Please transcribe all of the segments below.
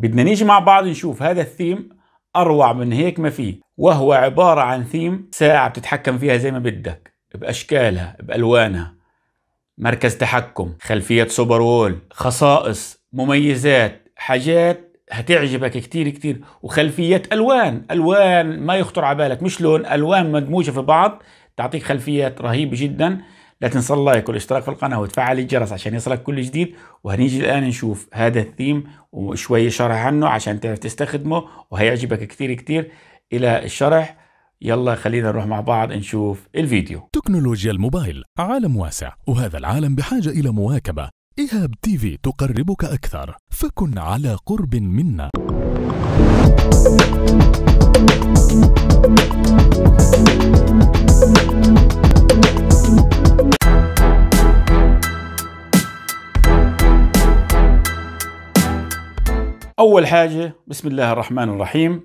بدنا نيجي مع بعض نشوف هذا الثيم أروع من هيك ما فيه وهو عبارة عن ثيم ساعة بتتحكم فيها زي ما بدك بأشكالها بألوانها مركز تحكم خلفية سوبر وول خصائص مميزات حاجات هتعجبك كتير كتير وخلفيات ألوان ألوان ما يخطر على بالك مش لون ألوان مدموجة في بعض تعطيك خلفيات رهيبة جدا لا تنسى اللايك والاشتراك في القناة وتفعل الجرس عشان يصلك كل جديد وهنيجي الآن نشوف هذا الثيم وشوي شرح عنه عشان تعرف تستخدمه وهيعجبك كثير كثير إلى الشرح يلا خلينا نروح مع بعض نشوف الفيديو تكنولوجيا الموبايل عالم واسع وهذا العالم بحاجة إلى مواكبة إيهاب تيفي تقربك أكثر فكن على قرب منا أول حاجة بسم الله الرحمن الرحيم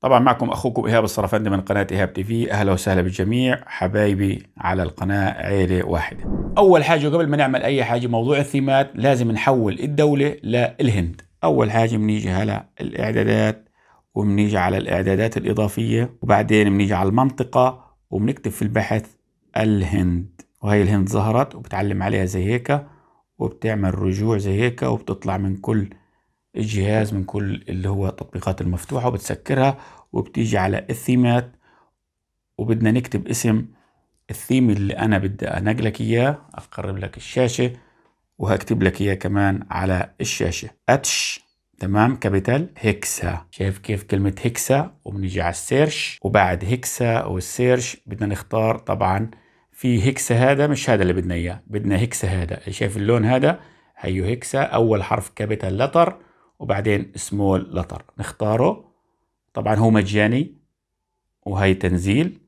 طبعا معكم أخوكم إيهاب الصرفندي من قناة إيهاب تي في أهلا وسهلا بالجميع حبايبي على القناة عيلة واحدة أول حاجة قبل ما نعمل أي حاجة موضوع الثيمات لازم نحول الدولة للهند أول حاجة بنيجي على الإعدادات وبنيجي على الإعدادات الإضافية وبعدين بنيجي على المنطقة وبنكتب في البحث الهند وهي الهند ظهرت وبتعلم عليها زي هيك وبتعمل رجوع زي هيك وبتطلع من كل الجهاز من كل اللي هو التطبيقات المفتوحة وبتسكرها وبتيجي على الثيمات وبدنا نكتب اسم الثيم اللي أنا بدي أنقلك إياه أقرب لك الشاشة وهكتب لك إياه كمان على الشاشة أتش تمام كابيتال هيكسا شايف كيف كلمة هيكسا وبنيجي على السيرش وبعد هيكسا والسيرش بدنا نختار طبعا في هيكسا هذا مش هذا اللي بدنا إياه بدنا هيكسا هذا شايف اللون هذا هيو هيكسا أول حرف كابيتال لتر وبعدين سمول لتر نختاره طبعا هو مجاني وهي تنزيل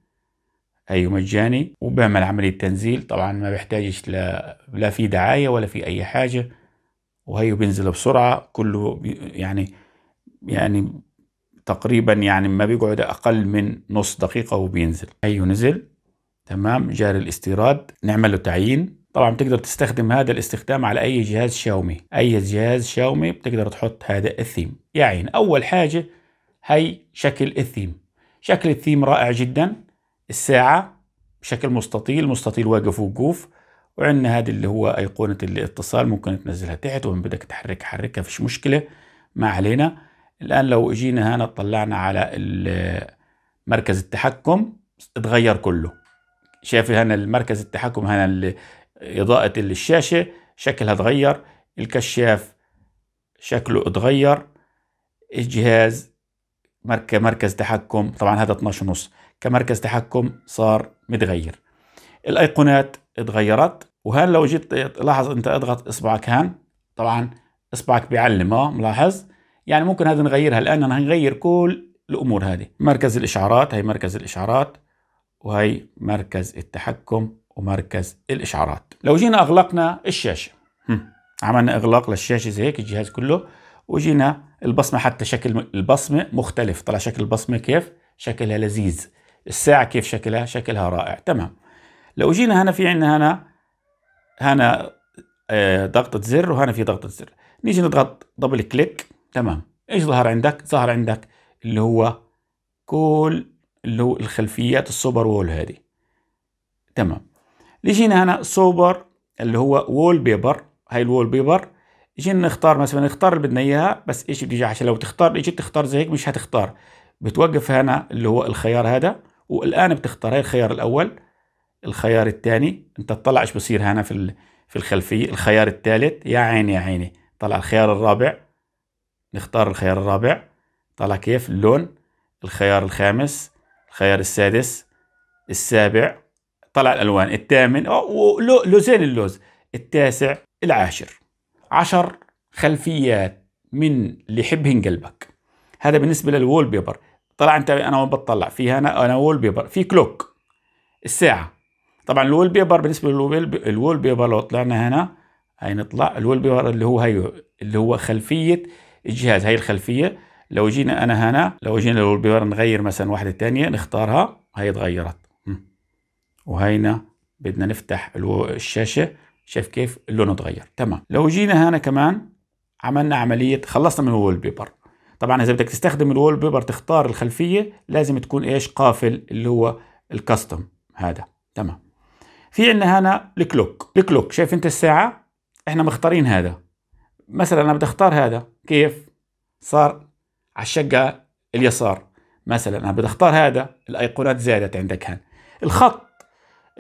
ايوه مجاني وبعمل عملية تنزيل طبعا ما بيحتاجش لا, لا في دعاية ولا في اي حاجة وهيو بينزل بسرعة كله يعني يعني تقريبا يعني ما بيقعد اقل من نص دقيقة وبينزل ايوه نزل تمام جاري الاستيراد نعمل له تعيين طبعا بتقدر تستخدم هذا الاستخدام على اي جهاز شاومي اي جهاز شاومي بتقدر تحط هذا الثيم يعني اول حاجه هي شكل الثيم شكل الثيم رائع جدا الساعه بشكل مستطيل مستطيل واقف وقوف وعندنا هذا اللي هو ايقونه الاتصال ممكن تنزلها تحت وان بدك تحرك حركها فيش مشكله ما علينا الان لو اجينا هنا طلعنا على مركز التحكم اتغير كله شايف هنا المركز التحكم هنا إضاءة الشاشة شكلها اتغير الكشاف شكله اتغير الجهاز كمركز تحكم طبعا هذا 12 ونص كمركز تحكم صار متغير الايقونات اتغيرت وهان لو جيت لاحظ انت اضغط اصبعك هان طبعا اصبعك بيعلم اه ملاحظ يعني ممكن هذا نغيرها الان انا هنغير كل الامور هذه مركز الاشعارات هي مركز الاشعارات وهي مركز التحكم ومركز الإشعارات لو جينا أغلقنا الشاشة عملنا إغلاق للشاشة زي هيك الجهاز كله وجينا البصمة حتى شكل البصمة مختلف طلع شكل البصمة كيف شكلها لذيذ الساعة كيف شكلها شكلها رائع تمام لو جينا هنا في عندنا هنا هنا آه ضغطة زر وهنا في ضغطة زر نيجي نضغط دبل كليك تمام ايش ظهر عندك ظهر عندك اللي هو كل اللي هو الخلفيات السوبر وول هذه تمام لجينا هنا سوبر اللي هو وول بيبر هاي الوول بيبر جينا نختار مثلا نختار اللي بدنا اياها بس ايش بدي عشان لو تختار اجي تختار زي هيك مش هتختار بتوقف هنا اللي هو الخيار هذا والان بتختار هاي الخيار الاول الخيار الثاني انت تطلع ايش بصير هنا في في الخلفيه الخيار الثالث يا عيني يا عيني طلع الخيار الرابع نختار الخيار الرابع طلع كيف اللون الخيار الخامس الخيار السادس السابع طلع الألوان الثامن ولوزين اللوز التاسع العاشر عشر خلفيات من اللي يحبهن قلبك هذا بالنسبة للوول بيبر طلع انت انا وين بتطلع في هنا انا وول بيبر في كلوك الساعة طبعا الوول بيبر بالنسبة للوول بيبر لو طلعنا هنا هاي نطلع الوول بيبر اللي هو هي اللي هو خلفية الجهاز هاي الخلفية لو جينا انا هنا لو جينا للوول بيبر نغير مثلا واحدة ثانيه نختارها هاي تغيرت وهينا بدنا نفتح الشاشه شايف كيف اللون اتغير تمام لو جينا هنا كمان عملنا عمليه خلصنا من الوول بيبر طبعا اذا بدك تستخدم الوول بيبر تختار الخلفيه لازم تكون ايش قافل اللي هو الكاستم هذا تمام في عندنا هنا الكلوك الكلوك شايف انت الساعه احنا مختارين هذا مثلا انا بدي اختار هذا كيف صار على الشقه اليسار مثلا انا بدي اختار هذا الايقونات زادت عندك هان الخط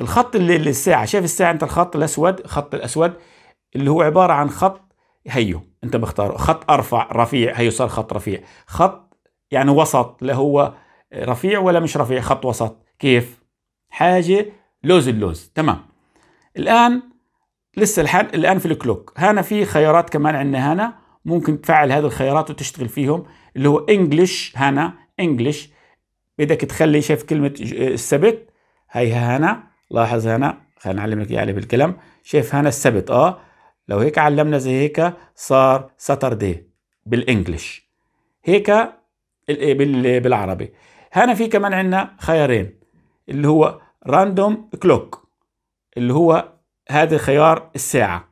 الخط اللي للساعة شايف الساعة انت الخط الاسود الخط الاسود اللي هو عبارة عن خط هيو انت بختاره خط ارفع رفيع هيو صار خط رفيع خط يعني وسط لا هو رفيع ولا مش رفيع خط وسط كيف حاجة لوز اللوز تمام الان لسه الحال الان في الكلوك هنا في خيارات كمان عندنا هنا ممكن تفعل هذه الخيارات وتشتغل فيهم اللي هو انجلش هنا انجلش بدك تخلي شايف كلمة السبت هيها هنا لاحظ هنا خلينا نعلمك اياها يعني بالكلام شايف هنا السبت اه لو هيك علمنا زي هيك صار ساتردي بالانجلش هيك إيه، بالعربي هنا في كمان عندنا خيارين اللي هو راندوم كلوك اللي هو هذا خيار الساعه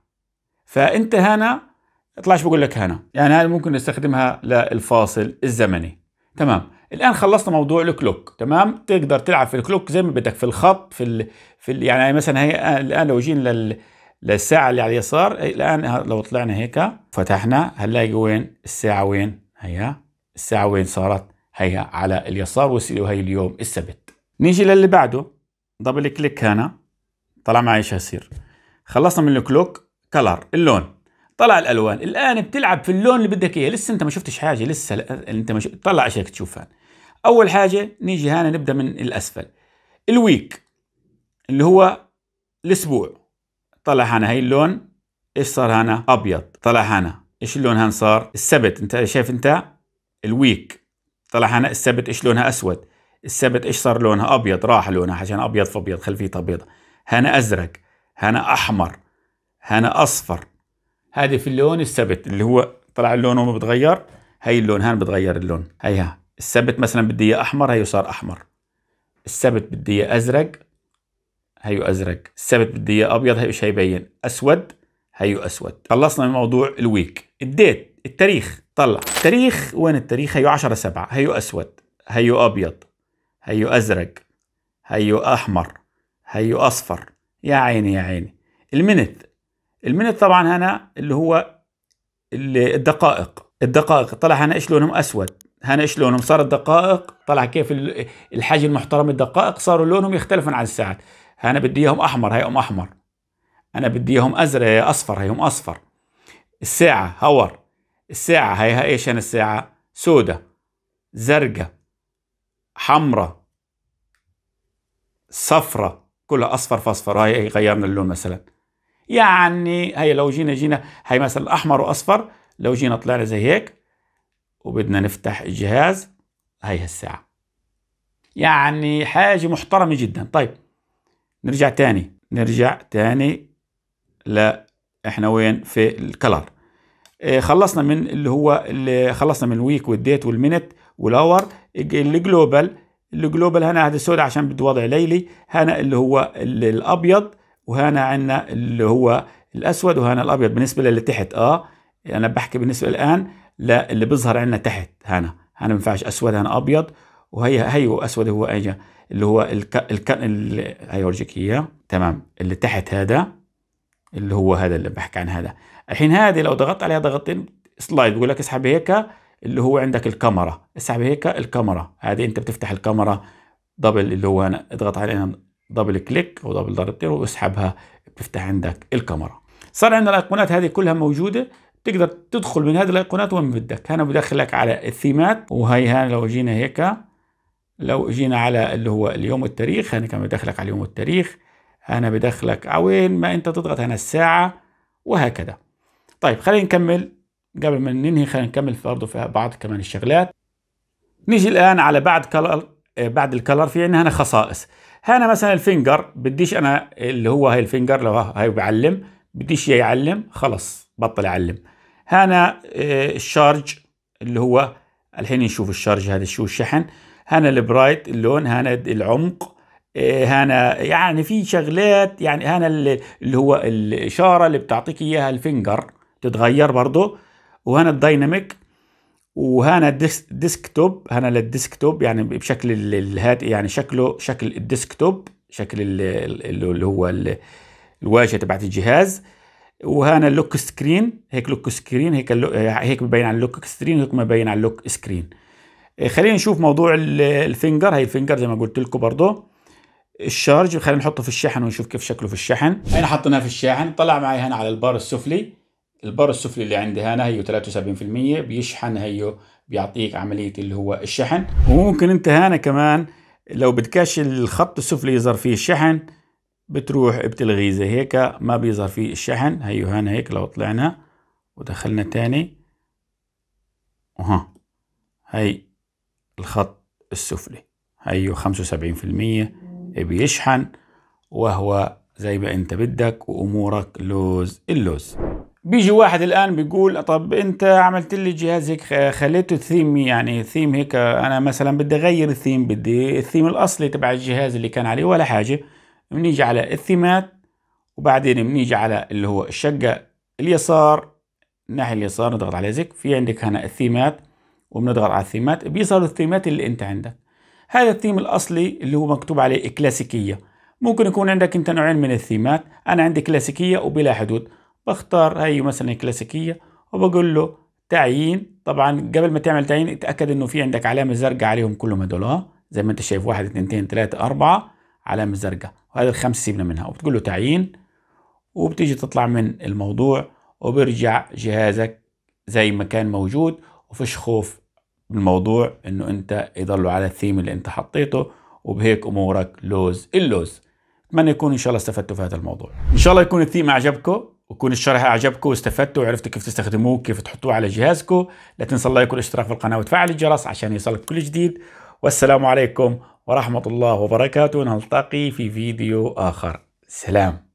فانت هنا اطلعش بقول لك هنا يعني هذا ممكن نستخدمها للفاصل الزمني تمام الان خلصنا موضوع الكلوك تمام تقدر تلعب في الكلوك زي ما بدك في الخط في ال... في ال... يعني مثلا هي الان لو جينا لل... للساعه اللي على اليسار الان لو طلعنا هيك فتحنا هنلاقي وين الساعه وين هي الساعه وين صارت هي على اليسار وهي اليوم السبت نيجي للي بعده دبل كليك هنا طلع معي ايش هيصير خلصنا من الكلوك كلر اللون طلع الالوان الان بتلعب في اللون اللي بدك اياه لسه انت ما شفتش حاجه لسه انت ما شفت... طلع اشياء تشوفها أول حاجة نيجي هنا نبدأ من الأسفل الويك اللي هو الأسبوع طلع هنا هي اللون إيش صار هنا أبيض طلع هنا إيش اللون هنا صار السبت أنت شايف أنت الويك طلع هنا السبت إيش لونها أسود السبت إيش صار لونها أبيض راح لونها عشان أبيض فأبيض خلفيته أبيض هنا أزرق هنا أحمر هنا أصفر هذه في اللون السبت اللي هو طلع اللون وما بتغير هي اللون هان بتغير اللون هيها السبت مثلا بدي اياه احمر هيو صار احمر السبت بدي اياه ازرق هيو ازرق السبت بدي اياه ابيض هيو شيء يبين اسود هيو اسود خلصنا من موضوع الويك الديت التاريخ طلع التاريخ وين التاريخ هيو 10 7 هيو اسود هيو ابيض هيو ازرق هيو احمر هيو اصفر يا عيني يا عيني المنت المنت طبعا هنا اللي هو الدقائق الدقائق طلع هنا ايش لونهم اسود ايش لونهم صارت دقائق طلع كيف الحجم المحترم الدقائق صاروا لونهم يختلفون عن الساعات انا بدي اياهم احمر هيهم احمر انا بدي اياهم ازرق اصفر هيهم اصفر الساعه هور الساعه هيها ايش انا الساعه سودة زرقة حمرة صفرة كلها اصفر فاصفر هاي غيرنا اللون مثلا يعني هي لو جينا جينا هي مثلا احمر واصفر لو جينا طلعنا زي هيك وبدنا نفتح الجهاز هاي هالساعة يعني حاجة محترمة جدا طيب نرجع تاني نرجع تاني لا احنا وين في الكلر اه خلصنا من اللي هو اللي خلصنا من الويك والديت والمينت والاور الجلوبال الجلوبال هنا هذا السوداء عشان بده وضع ليلي هنا اللي هو الابيض وهنا عندنا اللي هو الاسود وهنا الابيض بالنسبه للي تحت اه يعني انا بحكي بالنسبه الان لا اللي بيظهر عندنا تحت هنا هنا ما ينفعش اسود هنا ابيض وهي هي اسود هو اجا اللي هو الك هي اورجيك اياه تمام اللي تحت هذا اللي هو هذا اللي بحكي عن هذا الحين هذه لو ضغطت عليها ضغطتين سلايد بقول لك اسحب هيك اللي هو عندك الكاميرا اسحب هيك الكاميرا هذه انت بتفتح الكاميرا دبل اللي هو انا اضغط عليها دبل كليك او دبل ضربتين واسحبها بتفتح عندك الكاميرا صار عندنا الايقونات هذه كلها موجوده تقدر تدخل من هذه الايقونات وين بدك انا بدخلك على الثيمات وهي هان لو جينا هيك لو جينا على اللي هو اليوم والتاريخ انا كمان بدخلك على اليوم والتاريخ انا بدخلك وين ما انت تضغط هنا الساعه وهكذا طيب خلينا نكمل قبل ما ننهي خلينا نكمل برضه في بعض كمان الشغلات نيجي الان على بعد كلر آه، بعد الكلر في عندنا هنا خصائص هنا مثلا الفينجر بديش انا اللي هو هاي الفينجر لو هاي بعلم بديش يعلم خلص بطل اعلم هنا آه، الشارج اللي هو الحين نشوف الشارج هذا شو الشحن هنا البرايت اللون هنا العمق آه، هنا يعني في شغلات يعني هنا اللي هو الاشاره اللي بتعطيك اياها الفينجر تتغير برضه وهنا الدايناميك وهنا توب هنا للديسكتوب يعني بشكل الهاتف يعني شكله شكل الديسكتوب شكل اللي هو الواجهه تبعت الجهاز وهنا اللوك سكرين هيك لوك سكرين هيك اللو... يعني هيك مبين على اللوك سكرين هيك مبين على اللوك سكرين آه، خلينا نشوف موضوع الفينجر هي الفينجر زي ما قلت لكم برضه الشارج خلينا نحطه في الشحن ونشوف كيف شكله في الشحن هنا حطيناه في الشاحن طلع معي هنا على البار السفلي البار السفلي اللي عندي هنا هيو 73% بيشحن هيو بيعطيك عملية اللي هو الشحن وممكن انت هنا كمان لو بدكاش الخط السفلي يظهر فيه الشحن بتروح بتلغي زي هيك ما بيظهر فيه الشحن هيو هان هيك لو طلعنا ودخلنا تاني وها هي الخط السفلي هيو خمسة وسبعين في المية بيشحن وهو زي ما انت بدك وامورك لوز اللوز بيجي واحد الان بيقول طب انت عملت لي جهاز هيك خليته ثيم يعني ثيم هيك انا مثلا بدي اغير الثيم بدي الثيم الاصلي تبع الجهاز اللي كان عليه ولا حاجه بنيجي على الثيمات وبعدين بنيجي على اللي هو الشقة اليسار الناحية اليسار نضغط على زك في عندك هنا الثيمات وبنضغط على الثيمات بيظهروا الثيمات اللي انت عندك هذا الثيم الاصلي اللي هو مكتوب عليه كلاسيكية ممكن يكون عندك انت نوعين من الثيمات انا عندي كلاسيكية وبلا حدود بختار هي مثلا كلاسيكية وبقول له تعيين طبعا قبل ما تعمل تعيين اتاكد انه في عندك علامة زرقاء عليهم كلهم هدول زي ما انت شايف واحد اثنين ثلاثة اربعة علامة زرقاء وهذه الخمسة سيبنا منها وبتقول له تعيين وبتيجي تطلع من الموضوع وبرجع جهازك زي ما كان موجود وفيش خوف بالموضوع انه انت يضلوا على الثيم اللي انت حطيته وبهيك امورك لوز اللوز اتمنى يكون ان شاء الله استفدتوا في هذا الموضوع ان شاء الله يكون الثيم عجبكم ويكون الشرح عجبكم واستفدتوا وعرفتوا كيف تستخدموه كيف تحطوه على جهازكم لا تنسى اللايك والاشتراك في القناه وتفعل الجرس عشان يوصلك كل جديد والسلام عليكم ورحمة الله وبركاته نلتقي في فيديو آخر سلام